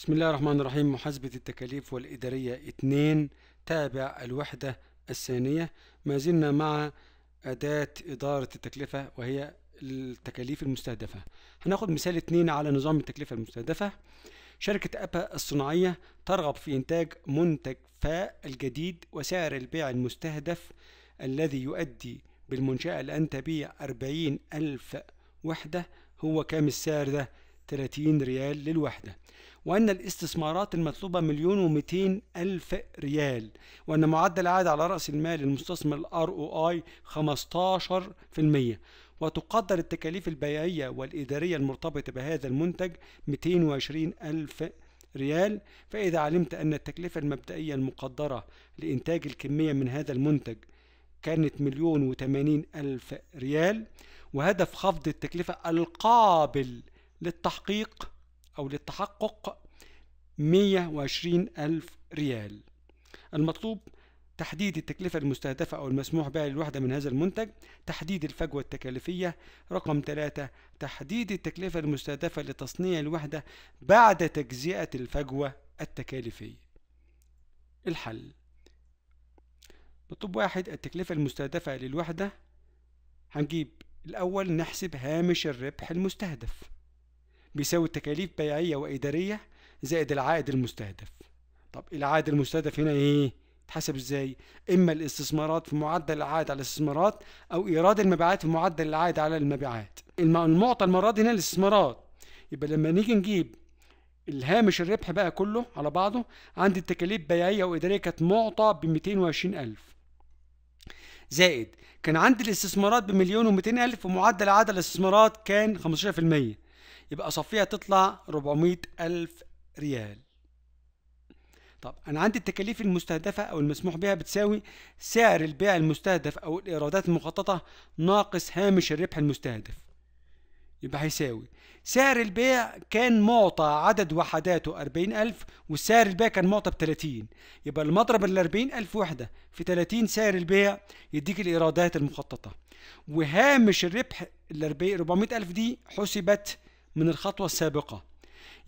بسم الله الرحمن الرحيم محاسبة التكاليف والإدارية 2 تابع الوحدة الثانية ما زلنا مع أداة إدارة التكلفة وهي التكاليف المستهدفة هناخد مثال 2 على نظام التكلفة المستهدفة شركة أبا الصناعية ترغب في إنتاج منتج فاء الجديد وسعر البيع المستهدف الذي يؤدي بالمنشأة لأن تبيع 40 ألف وحدة هو كام السعر ده 30 ريال للوحدة وأن الاستثمارات المطلوبة مليون ومئتين ألف ريال وأن معدل العائد على رأس المال المستثمر الـ ROI 15% وتقدر التكاليف البيعية والإدارية المرتبطة بهذا المنتج 220 ألف ريال فإذا علمت أن التكلفة المبدئية المقدرة لإنتاج الكمية من هذا المنتج كانت مليون وثمانين ألف ريال وهدف خفض التكلفة القابل للتحقيق أو للتحقق 120 ألف ريال المطلوب تحديد التكلفة المستهدفة أو المسموح بها للوحدة من هذا المنتج تحديد الفجوة التكاليفية رقم ثلاثة تحديد التكلفة المستهدفة لتصنيع الوحدة بعد تجزئة الفجوة التكاليفية الحل مطلوب واحد التكلفة المستهدفة للوحدة هنجيب الأول نحسب هامش الربح المستهدف بيساوي التكاليف بيعية وإدارية زائد العائد المستهدف طب العائد المستهدف هنا إيه؟ تحسب إزاي؟ إما الاستثمارات في معدل العائد على الاستثمارات أو إيراد المبيعات في معدل العائد على المبيعات المعطى المرة دي هنا الاستثمارات يبقى لما نيجي نجيب الهامش الربح بقى كله على بعضه عندي التكاليف بيعية وإدارية كانت معطى ب 220000 زائد كان عندي الاستثمارات بمليون و ألف ومعدل عدد الاستثمارات كان 15% يبقى صفيها تطلع 400 ألف ريال طب أنا عندي التكاليف المستهدفة أو المسموح بها بتساوي سعر البيع المستهدف أو الإيرادات المخططة ناقص هامش الربح المستهدف يبقى هيساوي سعر البيع كان معطى عدد وحداته 40000 والسعر البيع كان معطى ب 30 يبقى المضرب ال 40000 وحدة في 30 سعر البيع يديك الإيرادات المخططة وهامش الربح ال ألف دي حسبت من الخطوة السابقة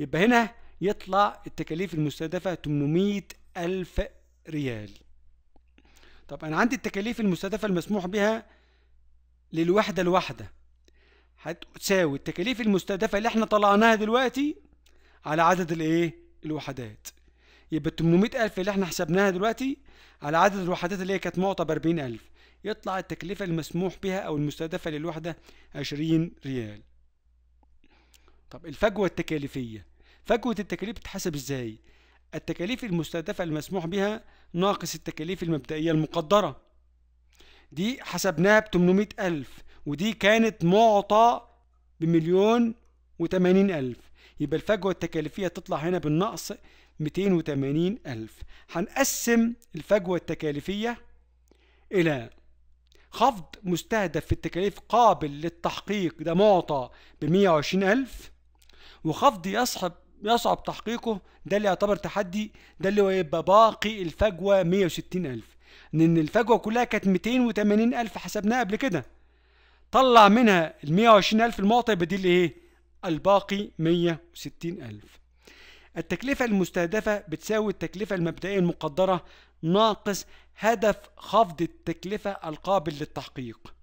يبقى هنا يطلع التكاليف المستهدفة 800 ألف ريال طب أنا عندي التكاليف المستهدفة المسموح بها للوحدة الواحدة هتساوي التكاليف المستهدفة اللي احنا طلعناها دلوقتي على عدد الايه الوحدات يبقى 800 ألف اللي احنا حسبناها دلوقتي على عدد الوحدات اللي هي كانت معطى ب 40 ألف يطلع التكلفة المسموح بها أو المستهدفة للوحدة 20 ريال طب الفجوة التكاليفية فجوة التكاليف بتتحسب ازاي؟ التكاليف المستهدفة المسموح بها ناقص التكاليف المبدئية المقدرة دي حسبناها ب ألف ودي كانت معطى بمليون وتمانين ألف يبقى الفجوة التكاليفية تطلع هنا بالنقص 280 ألف هنقسم الفجوة التكاليفية إلى خفض مستهدف في التكاليف قابل للتحقيق ده معطى ب 120 ألف وخفض يصعب يصعب تحقيقه ده اللي يعتبر تحدي ده اللي هيبقى باقي الفجوة 160 ألف لأن الفجوة كلها كانت 280 ألف حسبناها قبل كده طلع منها ال 120 ألف المعطي بديل إيه؟ الباقي 160 ألف التكلفة المستهدفة بتساوي التكلفة المبدئية المقدرة ناقص هدف خفض التكلفة القابل للتحقيق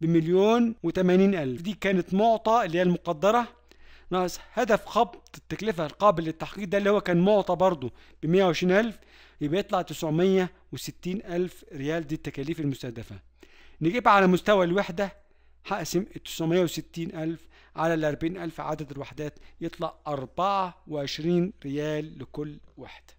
بمليون وثمانين ألف دي كانت معطى اللي هي المقدرة ناقص هدف خبط التكلفة القابل للتحقيق ده اللي هو كان معطى برضه ب 120000 يبقى يطلع 960000 ريال دي التكاليف المستهدفة نجيبها على مستوى الوحدة هقسم ال 960000 على ال 40000 عدد الوحدات يطلع 24 ريال لكل وحدة